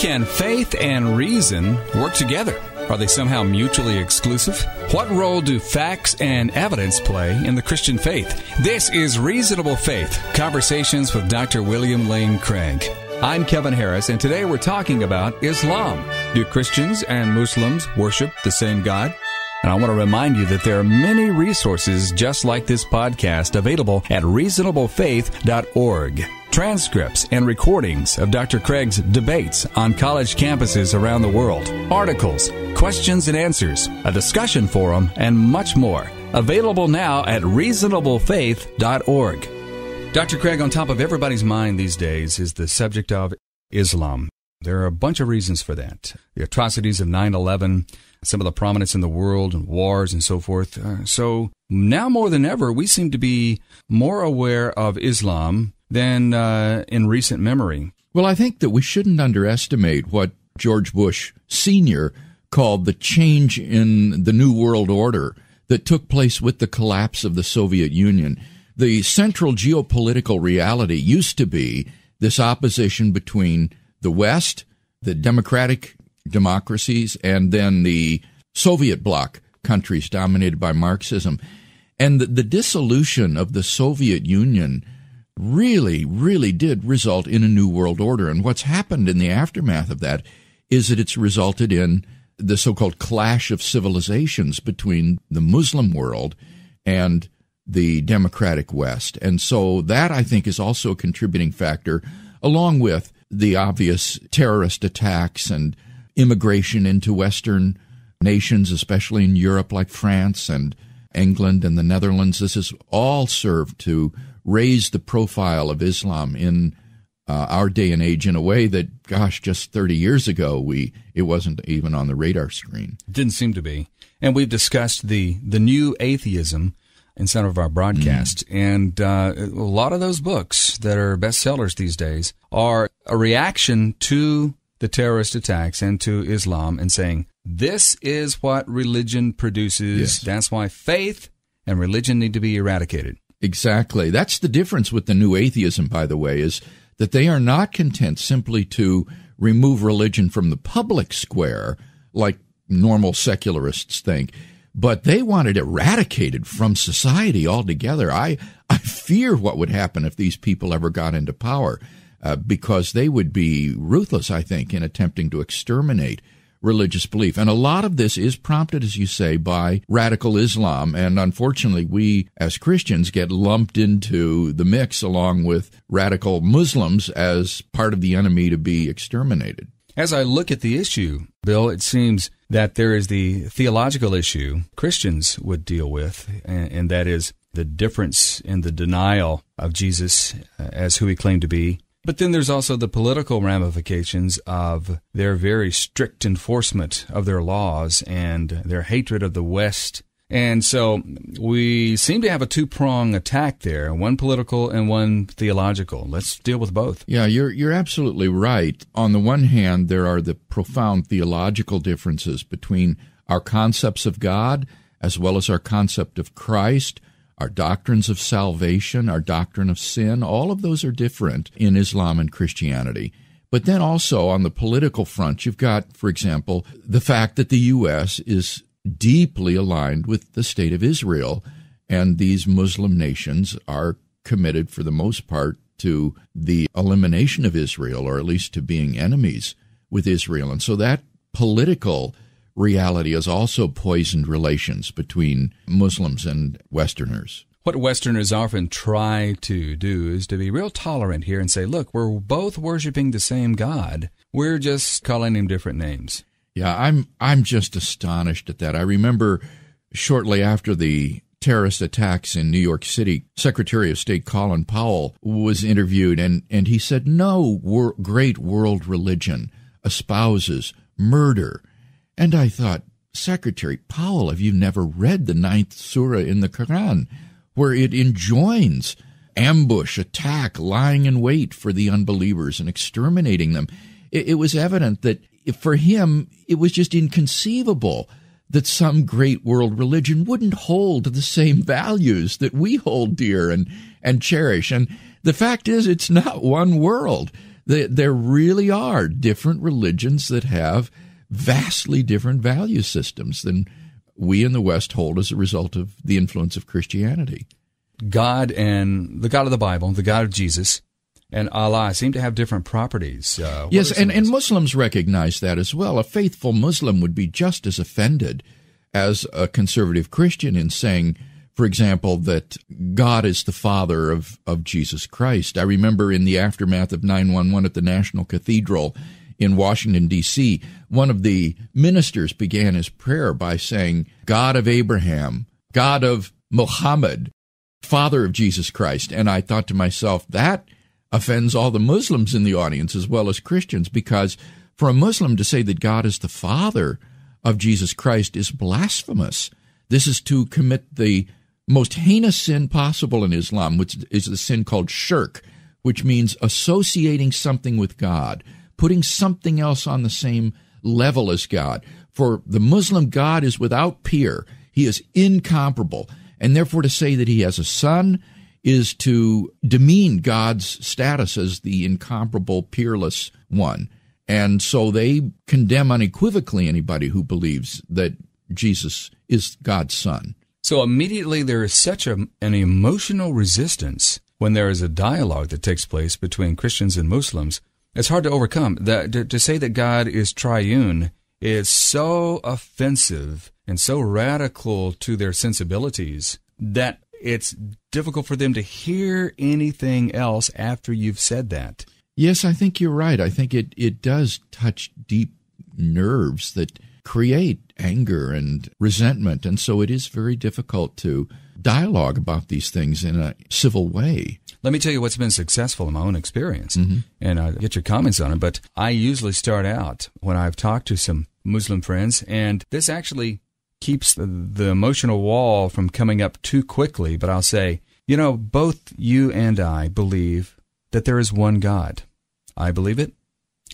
Can faith and reason work together? Are they somehow mutually exclusive? What role do facts and evidence play in the Christian faith? This is Reasonable Faith Conversations with Dr. William Lane Craig. I'm Kevin Harris, and today we're talking about Islam. Do Christians and Muslims worship the same God? And I want to remind you that there are many resources just like this podcast available at reasonablefaith.org. Transcripts and recordings of Dr. Craig's debates on college campuses around the world, articles, questions and answers, a discussion forum, and much more. Available now at reasonablefaith.org. Dr. Craig, on top of everybody's mind these days is the subject of Islam. There are a bunch of reasons for that. The atrocities of 9 11, some of the prominence in the world and wars and so forth. Uh, so now more than ever, we seem to be more aware of Islam than uh, in recent memory. Well, I think that we shouldn't underestimate what George Bush Sr. called the change in the New World Order that took place with the collapse of the Soviet Union. The central geopolitical reality used to be this opposition between the West, the democratic democracies, and then the Soviet bloc countries dominated by Marxism. And the, the dissolution of the Soviet Union really, really did result in a new world order. And what's happened in the aftermath of that is that it's resulted in the so called clash of civilizations between the Muslim world and the democratic West. And so that, I think, is also a contributing factor, along with the obvious terrorist attacks and immigration into Western nations, especially in Europe, like France and England and the Netherlands. This has all served to raise the profile of Islam in uh, our day and age in a way that, gosh, just 30 years ago, we it wasn't even on the radar screen. Didn't seem to be. And we've discussed the the new atheism in some of our broadcasts, mm. and uh, a lot of those books that are bestsellers these days are a reaction to the terrorist attacks and to Islam and saying, this is what religion produces. Yes. That's why faith and religion need to be eradicated. Exactly. That's the difference with the new atheism, by the way, is that they are not content simply to remove religion from the public square like normal secularists think, but they want it eradicated from society altogether. I, I fear what would happen if these people ever got into power. Uh, because they would be ruthless, I think, in attempting to exterminate religious belief. And a lot of this is prompted, as you say, by radical Islam. And unfortunately, we as Christians get lumped into the mix along with radical Muslims as part of the enemy to be exterminated. As I look at the issue, Bill, it seems that there is the theological issue Christians would deal with, and, and that is the difference in the denial of Jesus as who he claimed to be but then there's also the political ramifications of their very strict enforcement of their laws and their hatred of the West. And so we seem to have a two prong attack there, one political and one theological. Let's deal with both. Yeah, you're, you're absolutely right. On the one hand, there are the profound theological differences between our concepts of God as well as our concept of Christ, our doctrines of salvation, our doctrine of sin, all of those are different in Islam and Christianity. But then also on the political front, you've got, for example, the fact that the U.S. is deeply aligned with the state of Israel, and these Muslim nations are committed, for the most part, to the elimination of Israel, or at least to being enemies with Israel. And so that political reality has also poisoned relations between Muslims and Westerners. What Westerners often try to do is to be real tolerant here and say, look, we're both worshiping the same God. We're just calling him different names. Yeah, I'm I'm just astonished at that. I remember shortly after the terrorist attacks in New York City, Secretary of State Colin Powell was interviewed and, and he said, No wor- great world religion espouses murder and I thought, Secretary Powell, have you never read the ninth surah in the Quran, where it enjoins ambush, attack, lying in wait for the unbelievers and exterminating them? It, it was evident that for him, it was just inconceivable that some great world religion wouldn't hold the same values that we hold dear and, and cherish. And the fact is, it's not one world. There really are different religions that have vastly different value systems than we in the West hold as a result of the influence of Christianity. God and the God of the Bible, the God of Jesus, and Allah seem to have different properties. Uh, yes, and, and Muslims recognize that as well. A faithful Muslim would be just as offended as a conservative Christian in saying, for example, that God is the Father of, of Jesus Christ. I remember in the aftermath of 911 at the National Cathedral in Washington, D.C., one of the ministers began his prayer by saying, God of Abraham, God of Muhammad, Father of Jesus Christ. And I thought to myself, that offends all the Muslims in the audience as well as Christians, because for a Muslim to say that God is the Father of Jesus Christ is blasphemous. This is to commit the most heinous sin possible in Islam, which is the sin called shirk, which means associating something with God putting something else on the same level as God. For the Muslim, God is without peer, He is incomparable. And therefore, to say that He has a son is to demean God's status as the incomparable, peerless one. And so they condemn unequivocally anybody who believes that Jesus is God's son. So immediately there is such a, an emotional resistance when there is a dialogue that takes place between Christians and Muslims it's hard to overcome. That, to, to say that God is triune is so offensive and so radical to their sensibilities that it's difficult for them to hear anything else after you've said that. Yes, I think you're right. I think it, it does touch deep nerves that create anger and resentment. And so it is very difficult to dialogue about these things in a civil way. Let me tell you what's been successful in my own experience, mm-hmm. and I get your comments on it. But I usually start out when I've talked to some Muslim friends, and this actually keeps the, the emotional wall from coming up too quickly. But I'll say, you know, both you and I believe that there is one God. I believe it,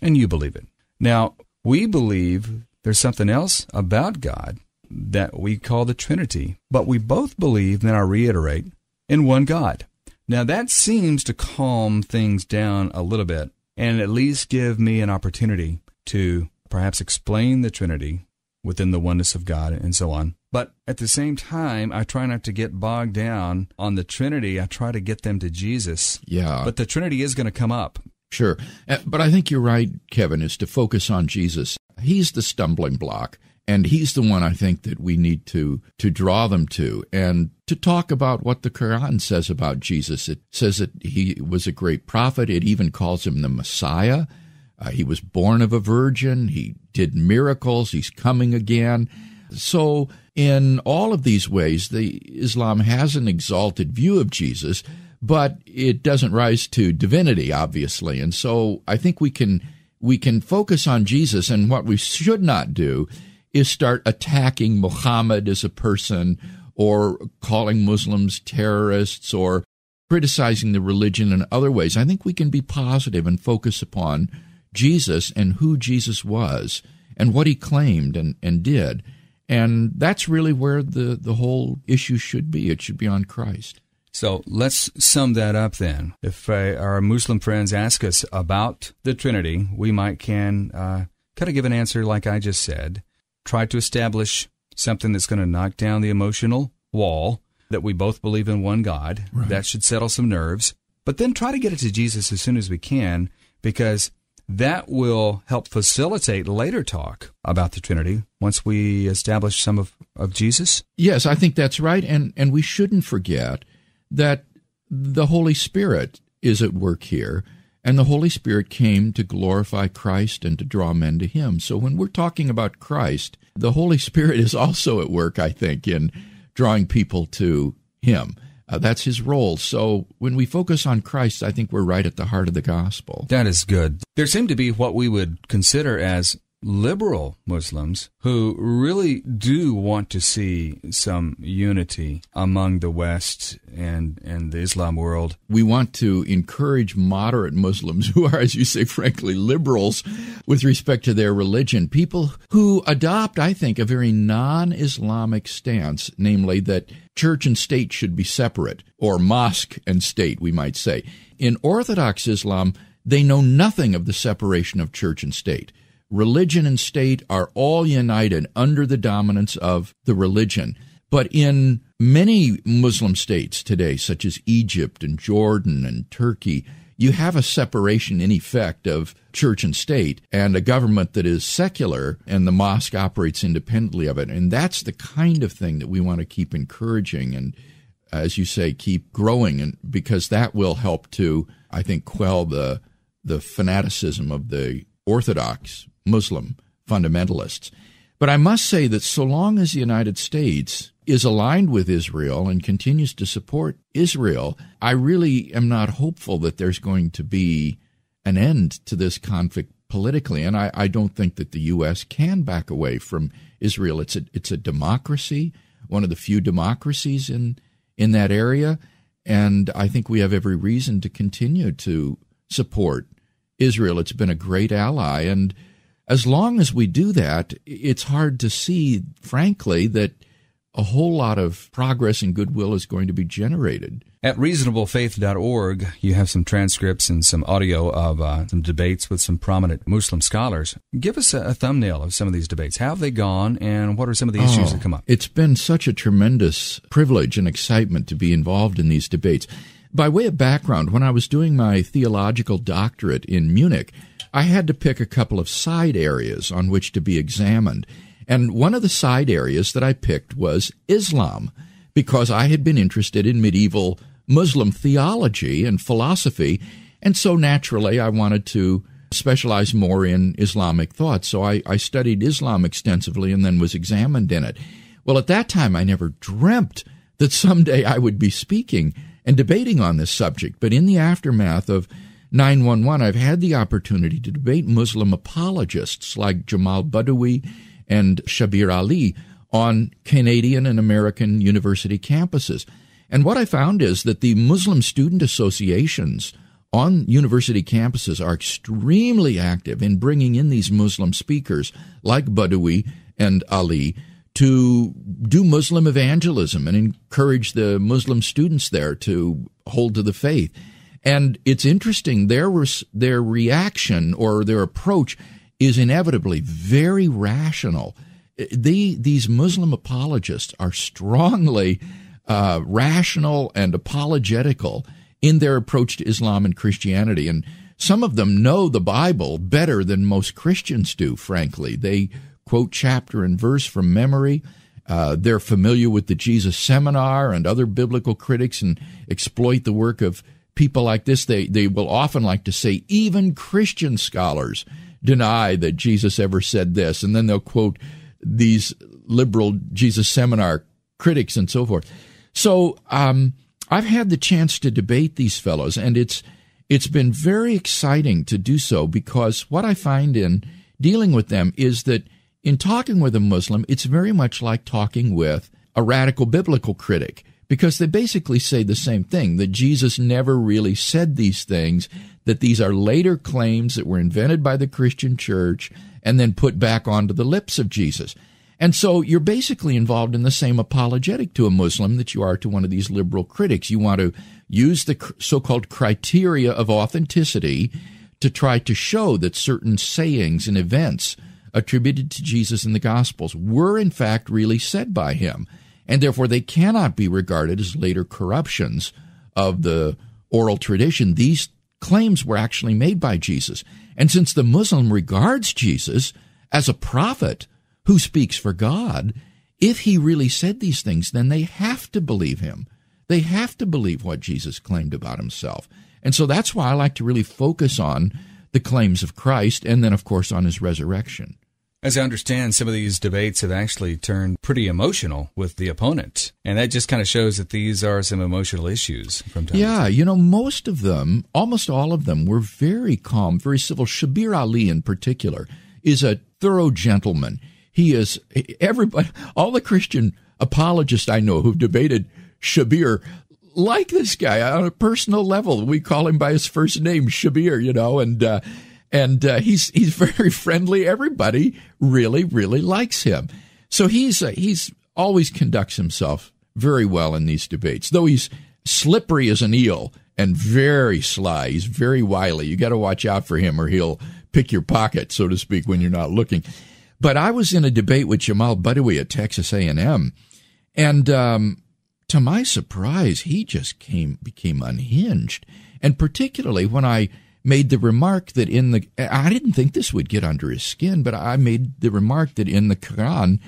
and you believe it. Now, we believe there's something else about God that we call the Trinity, but we both believe, and I reiterate, in one God. Now, that seems to calm things down a little bit and at least give me an opportunity to perhaps explain the Trinity within the oneness of God and so on. But at the same time, I try not to get bogged down on the Trinity. I try to get them to Jesus. Yeah. But the Trinity is going to come up. Sure. Uh, but I think you're right, Kevin, is to focus on Jesus. He's the stumbling block and he's the one I think that we need to to draw them to and to talk about what the Quran says about Jesus. It says that he was a great prophet. It even calls him the Messiah. Uh, he was born of a virgin. He did miracles. He's coming again. So, in all of these ways, the Islam has an exalted view of Jesus, but it doesn't rise to divinity, obviously. And so, I think we can we can focus on Jesus, and what we should not do is start attacking Muhammad as a person or calling Muslims terrorists or criticizing the religion in other ways. I think we can be positive and focus upon Jesus and who Jesus was and what he claimed and, and did. And that's really where the, the whole issue should be. It should be on Christ. So let's sum that up then. If uh, our Muslim friends ask us about the Trinity, we might can uh, kind of give an answer like I just said try to establish something that's going to knock down the emotional wall that we both believe in one God. Right. That should settle some nerves. But then try to get it to Jesus as soon as we can because that will help facilitate later talk about the Trinity once we establish some of, of Jesus. Yes, I think that's right. And, and we shouldn't forget that the Holy Spirit is at work here and the Holy Spirit came to glorify Christ and to draw men to Him. So when we're talking about Christ, the Holy Spirit is also at work, I think, in drawing people to Him. Uh, that's his role. So when we focus on Christ, I think we're right at the heart of the gospel. That is good. There seem to be what we would consider as liberal Muslims who really do want to see some unity among the West and, and the Islam world. We want to encourage moderate Muslims who are, as you say, frankly, liberals with respect to their religion. People who adopt, I think, a very non Islamic stance, namely that church and state should be separate, or mosque and state, we might say. In Orthodox Islam, they know nothing of the separation of church and state religion and state are all united under the dominance of the religion. But in many Muslim states today, such as Egypt and Jordan and Turkey, you have a separation in effect of church and state and a government that is secular and the mosque operates independently of it. And that's the kind of thing that we want to keep encouraging and, as you say, keep growing and because that will help to, I think, quell the the fanaticism of the Orthodox Muslim fundamentalists. But I must say that so long as the United States is aligned with Israel and continues to support Israel, I really am not hopeful that there's going to be an end to this conflict politically. And I, I don't think that the U.S. can back away from Israel. It's a, it's a democracy, one of the few democracies in, in that area. And I think we have every reason to continue to support Israel. It's been a great ally. And as long as we do that, it's hard to see, frankly, that a whole lot of progress and goodwill is going to be generated. At reasonablefaith.org, you have some transcripts and some audio of uh, some debates with some prominent Muslim scholars. Give us a, a, thumbnail of some of these debates. How have they gone, and what are some of the issues oh, that come up? It's been such a tremendous privilege and excitement to be involved in these debates. By way of background, when I was doing my theological doctorate in Munich, I had to pick a couple of side areas on which to be examined. And one of the side areas that I picked was Islam, because I had been interested in medieval Muslim theology and philosophy. And so naturally, I wanted to specialize more in Islamic thought. So I, I studied Islam extensively and then was examined in it. Well, at that time, I never dreamt that someday I would be speaking and debating on this subject. But in the aftermath of 911, I've had the opportunity to debate Muslim apologists like Jamal Badawi and Shabir Ali on Canadian and American university campuses. And what I found is that the Muslim student associations on university campuses are extremely active in bringing in these Muslim speakers like Badawi and Ali to do Muslim evangelism and encourage the Muslim students there to hold to the faith. And it's interesting, their, their reaction or their approach is inevitably very rational. Uh, these Muslim apologists are strongly uh, rational and apologetical in their approach to Islam and Christianity. And some of them know the Bible better than most Christians do, frankly. They quote chapter and verse from memory. Uh, they're familiar with the Jesus Seminar and other biblical critics and exploit the work of people like this, they, they will often like to say, even Christian scholars deny that Jesus ever said this. And then they'll quote these liberal Jesus seminar critics and so forth. So, um, I've had the chance to debate these fellows and it's, it's been very exciting to do so because what I find in dealing with them is that in talking with a Muslim, it's very much like talking with a radical biblical critic because they basically say the same thing that Jesus never really said these things, that these are later claims that were invented by the Christian church and then put back onto the lips of Jesus. And so you're basically involved in the same apologetic to a Muslim that you are to one of these liberal critics. You want to use the so called criteria of authenticity to try to show that certain sayings and events attributed to Jesus in the Gospels were in fact really said by him and therefore they cannot be regarded as later corruptions of the oral tradition. These claims were actually made by Jesus. And since the Muslim regards Jesus as a prophet who speaks for God, if he really said these things, then they have to believe him. They have to believe what Jesus claimed about himself. And so that's why I like to really focus on the claims of Christ and then, of course, on his resurrection. As I understand, some of these debates have actually turned pretty emotional with the opponent. And that just kind of shows that these are some emotional issues from time Yeah, time. you know, most of them, almost all of them, were very calm, very civil. Shabir Ali, in particular, is a thorough gentleman. He is, everybody, all the Christian apologists I know who've debated Shabir like this guy on a personal level. We call him by his first name, Shabir, you know, and, uh, and uh, he's he's very friendly. Everybody really really likes him. So he's uh, he's always conducts himself very well in these debates, though he's slippery as an eel and very sly. He's very wily. You got to watch out for him, or he'll pick your pocket, so to speak, when you're not looking. But I was in a debate with Jamal Badawi at Texas A&M, and um, to my surprise, he just came became unhinged. And particularly when I made the remark that in the I didn't think this would get under his skin, but I made the remark that in the Quran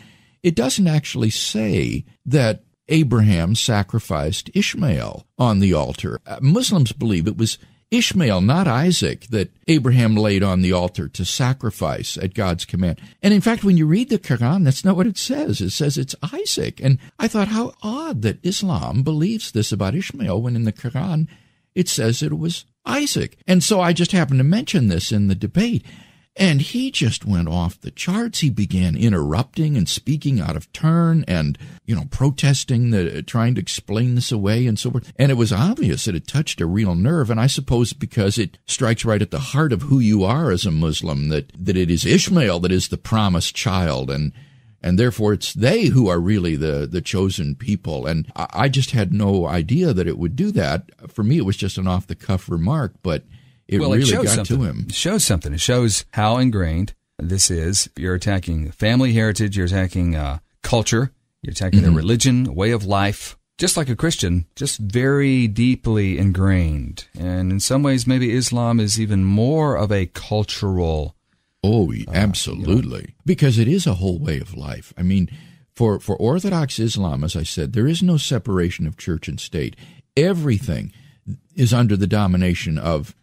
it doesn't actually say that Abraham sacrificed Ishmael on the altar. Uh, Muslims believe it was Ishmael, not Isaac, that Abraham laid on the altar to sacrifice at God's command. And in fact, when you read the Quran, that's not what it says. It says it's Isaac. And I thought how odd that Islam believes this about Ishmael when in the Quran it says it was Isaac. And so I just happened to mention this in the debate. And he just went off the charts. He began interrupting and speaking out of turn and, you know, protesting the, uh, trying to explain this away and so forth. And it was obvious that it touched a real nerve. And I suppose because it strikes right at the heart of who you are as a Muslim that, that it is Ishmael that is the promised child and, and therefore it's they who are really the the chosen people. And I, I just had no idea that it would do that. For me, it was just an off the cuff remark, but it well, really it got something. to him. It shows something. It shows how ingrained this is. You're attacking family heritage. You're attacking uh, culture. You're attacking mm-hmm. their religion, way of life. Just like a Christian, just very deeply ingrained. And in some ways, maybe Islam is even more of a cultural Oh, uh, absolutely. Uh, you know. Because it is a whole way of life. I mean, for, for Orthodox Islam, as I said, there is no separation of church and state. Everything is under the domination of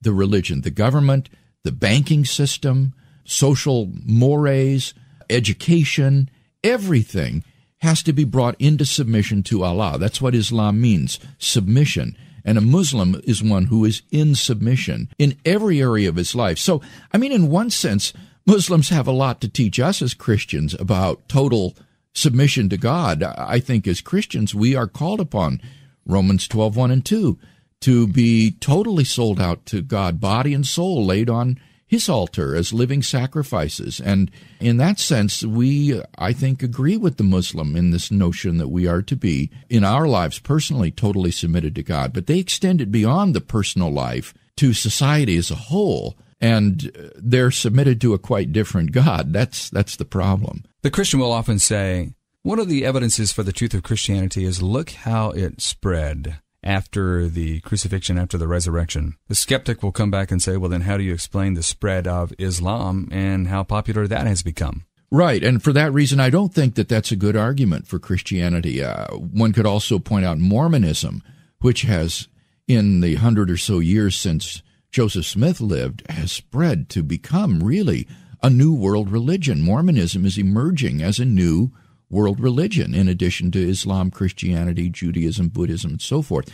the religion, the government, the banking system, social mores, education, everything has to be brought into submission to Allah. That's what Islam means submission and a Muslim is one who is in submission in every area of his life. So, I mean, in one sense, Muslims have a lot to teach us as Christians about total submission to God. I think as Christians, we are called upon Romans 12, 1 and 2 to be totally sold out to God, body and soul laid on his altar as living sacrifices. And in that sense, we, I think, agree with the Muslim in this notion that we are to be, in our lives personally, totally submitted to God. But they extend it beyond the personal life to society as a whole. And they're submitted to a quite different God. That's, that's the problem. The Christian will often say, one of the evidences for the truth of Christianity is look how it spread after the crucifixion, after the resurrection. The skeptic will come back and say, well, then how do you explain the spread of Islam and how popular that has become? Right, and for that reason, I don't think that that's a good argument for Christianity. Uh, one could also point out Mormonism, which has, in the hundred or so years since Joseph Smith lived, has spread to become really a new world religion. Mormonism is emerging as a new world religion in addition to Islam, Christianity, Judaism, Buddhism, and so forth.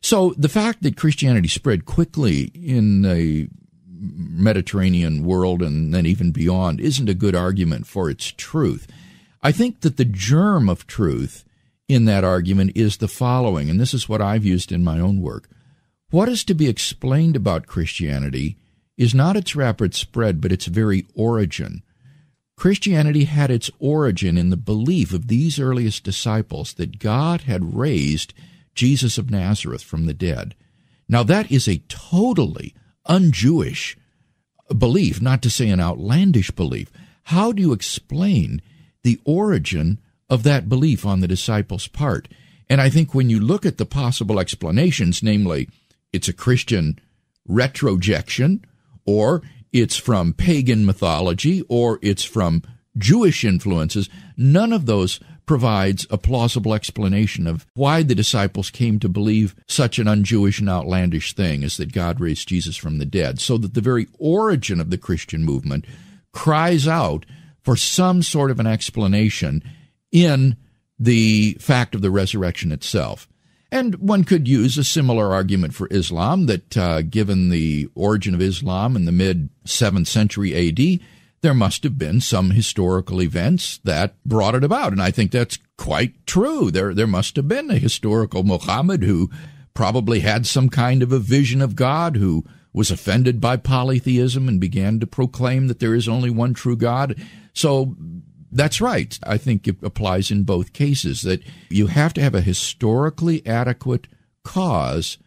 So the fact that Christianity spread quickly in the Mediterranean world and then even beyond isn't a good argument for its truth. I think that the germ of truth in that argument is the following, and this is what I've used in my own work. What is to be explained about Christianity is not its rapid spread, but its very origin. Christianity had its origin in the belief of these earliest disciples that God had raised Jesus of Nazareth from the dead. Now, that is a totally un Jewish belief, not to say an outlandish belief. How do you explain the origin of that belief on the disciples' part? And I think when you look at the possible explanations, namely, it's a Christian retrojection, or it's from pagan mythology or it's from Jewish influences, none of those provides a plausible explanation of why the disciples came to believe such an unJewish and outlandish thing as that God raised Jesus from the dead, so that the very origin of the Christian movement cries out for some sort of an explanation in the fact of the resurrection itself. And one could use a similar argument for Islam that, uh, given the origin of Islam in the mid 7th century AD, there must have been some historical events that brought it about. And I think that's quite true. There, there must have been a historical Muhammad who probably had some kind of a vision of God, who was offended by polytheism and began to proclaim that there is only one true God. So that's right. I think it applies in both cases that you have to have a historically adequate cause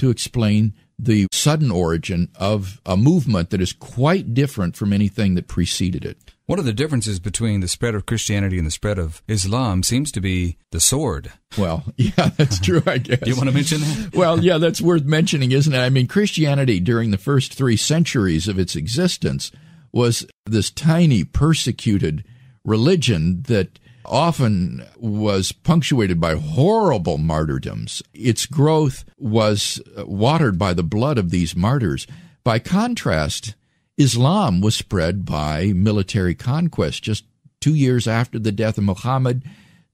to explain the sudden origin of a movement that is quite different from anything that preceded it. One of the differences between the spread of Christianity and the spread of Islam seems to be the sword. Well, yeah, that's true, I guess. Do you want to mention that? well, yeah, that's worth mentioning, isn't it? I mean, Christianity during the first three centuries of its existence was this tiny persecuted religion that often was punctuated by horrible martyrdoms. Its growth was uh, watered by the blood of these martyrs. By contrast, Islam was spread by military conquest. Just two years after the death of Muhammad,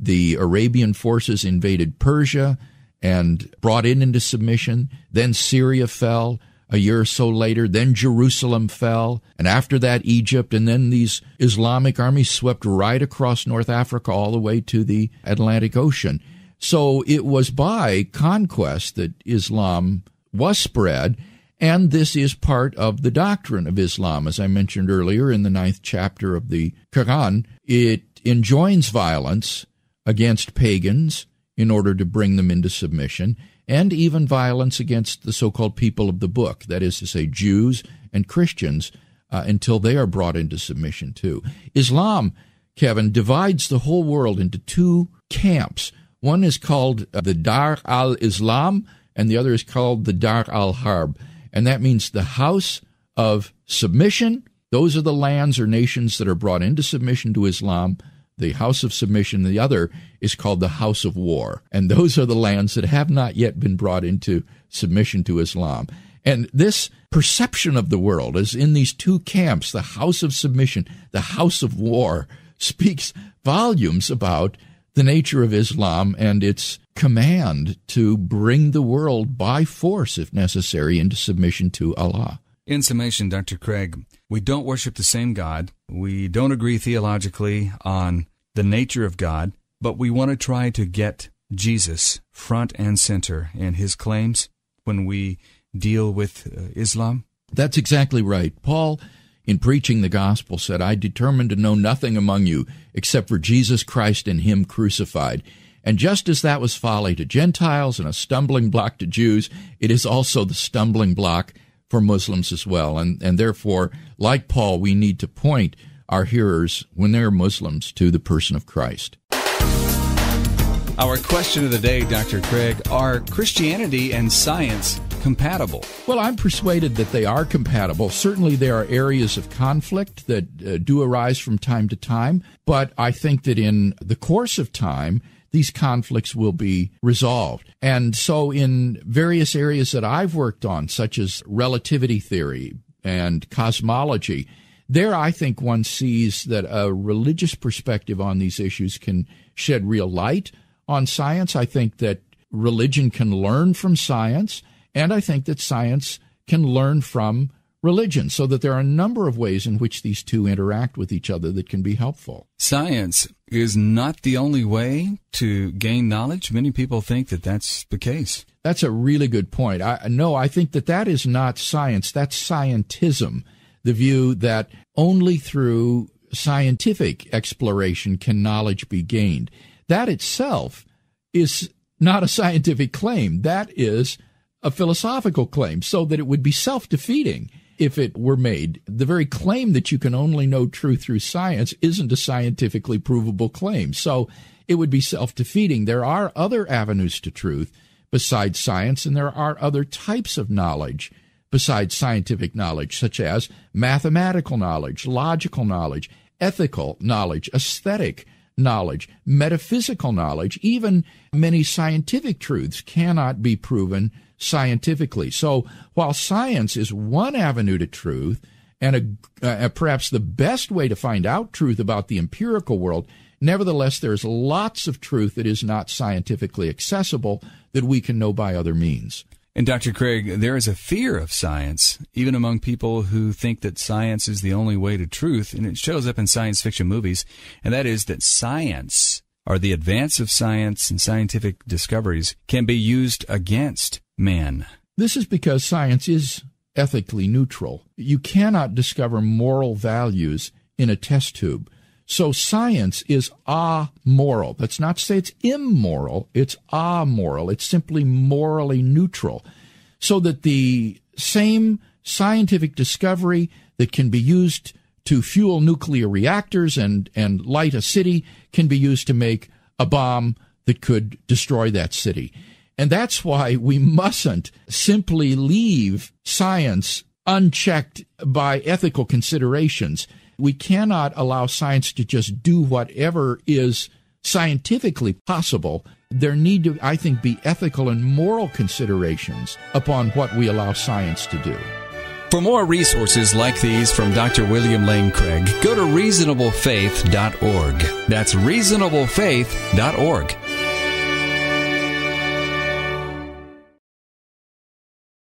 the Arabian forces invaded Persia and brought it into submission. Then Syria fell a year or so later. Then Jerusalem fell, and after that, Egypt, and then these Islamic armies swept right across North Africa all the way to the Atlantic Ocean. So it was by conquest that Islam was spread, and this is part of the doctrine of Islam. As I mentioned earlier in the ninth chapter of the Quran, it enjoins violence against pagans in order to bring them into submission and even violence against the so called people of the book, that is to say, Jews and Christians, uh, until they are brought into submission too. Islam, Kevin, divides the whole world into two camps. One is called uh, the Dar al Islam, and the other is called the Dar al Harb. And that means the house of submission. Those are the lands or nations that are brought into submission to Islam the house of submission, the other is called the house of war. And those are the lands that have not yet been brought into submission to Islam. And this perception of the world is in these two camps, the house of submission, the house of war, speaks volumes about the nature of Islam and its command to bring the world by force, if necessary, into submission to Allah. In summation, Dr. Craig, we don't worship the same God. We don't agree theologically on the nature of God, but we want to try to get Jesus front and center in his claims when we deal with uh, Islam. That's exactly right. Paul, in preaching the gospel, said, I determined to know nothing among you except for Jesus Christ and him crucified. And just as that was folly to Gentiles and a stumbling block to Jews, it is also the stumbling block for Muslims as well. And, and therefore, like Paul, we need to point our hearers, when they're Muslims, to the person of Christ. Our question of the day, Dr. Craig Are Christianity and science compatible? Well, I'm persuaded that they are compatible. Certainly, there are areas of conflict that uh, do arise from time to time, but I think that in the course of time, these conflicts will be resolved. And so, in various areas that I've worked on, such as relativity theory and cosmology, there I think one sees that a religious perspective on these issues can shed real light on science. I think that religion can learn from science, and I think that science can learn from religion, so that there are a number of ways in which these two interact with each other that can be helpful. Science is not the only way to gain knowledge. Many people think that that's the case. That's a really good point. I, no, I think that that is not science. That's scientism, the view that only through scientific exploration can knowledge be gained. That itself is not a scientific claim. That is a philosophical claim, so that it would be self defeating if it were made. The very claim that you can only know truth through science isn't a scientifically provable claim. So it would be self defeating. There are other avenues to truth besides science, and there are other types of knowledge besides scientific knowledge, such as mathematical knowledge, logical knowledge, ethical knowledge, aesthetic knowledge, metaphysical knowledge, even many scientific truths cannot be proven scientifically. So while science is one avenue to truth, and a, uh, perhaps the best way to find out truth about the empirical world, nevertheless, there's lots of truth that is not scientifically accessible that we can know by other means. And Dr. Craig, there is a fear of science, even among people who think that science is the only way to truth, and it shows up in science fiction movies, and that is that science or the advance of science and scientific discoveries can be used against man. This is because science is ethically neutral. You cannot discover moral values in a test tube. So science is amoral. That's not to say it's immoral, it's amoral. It's simply morally neutral. So that the same scientific discovery that can be used to fuel nuclear reactors and, and light a city can be used to make a bomb that could destroy that city. And that's why we mustn't simply leave science unchecked by ethical considerations. We cannot allow science to just do whatever is scientifically possible. There need to, I think, be ethical and moral considerations upon what we allow science to do. For more resources like these from Dr. William Lane Craig, go to reasonablefaith.org. That's reasonablefaith.org.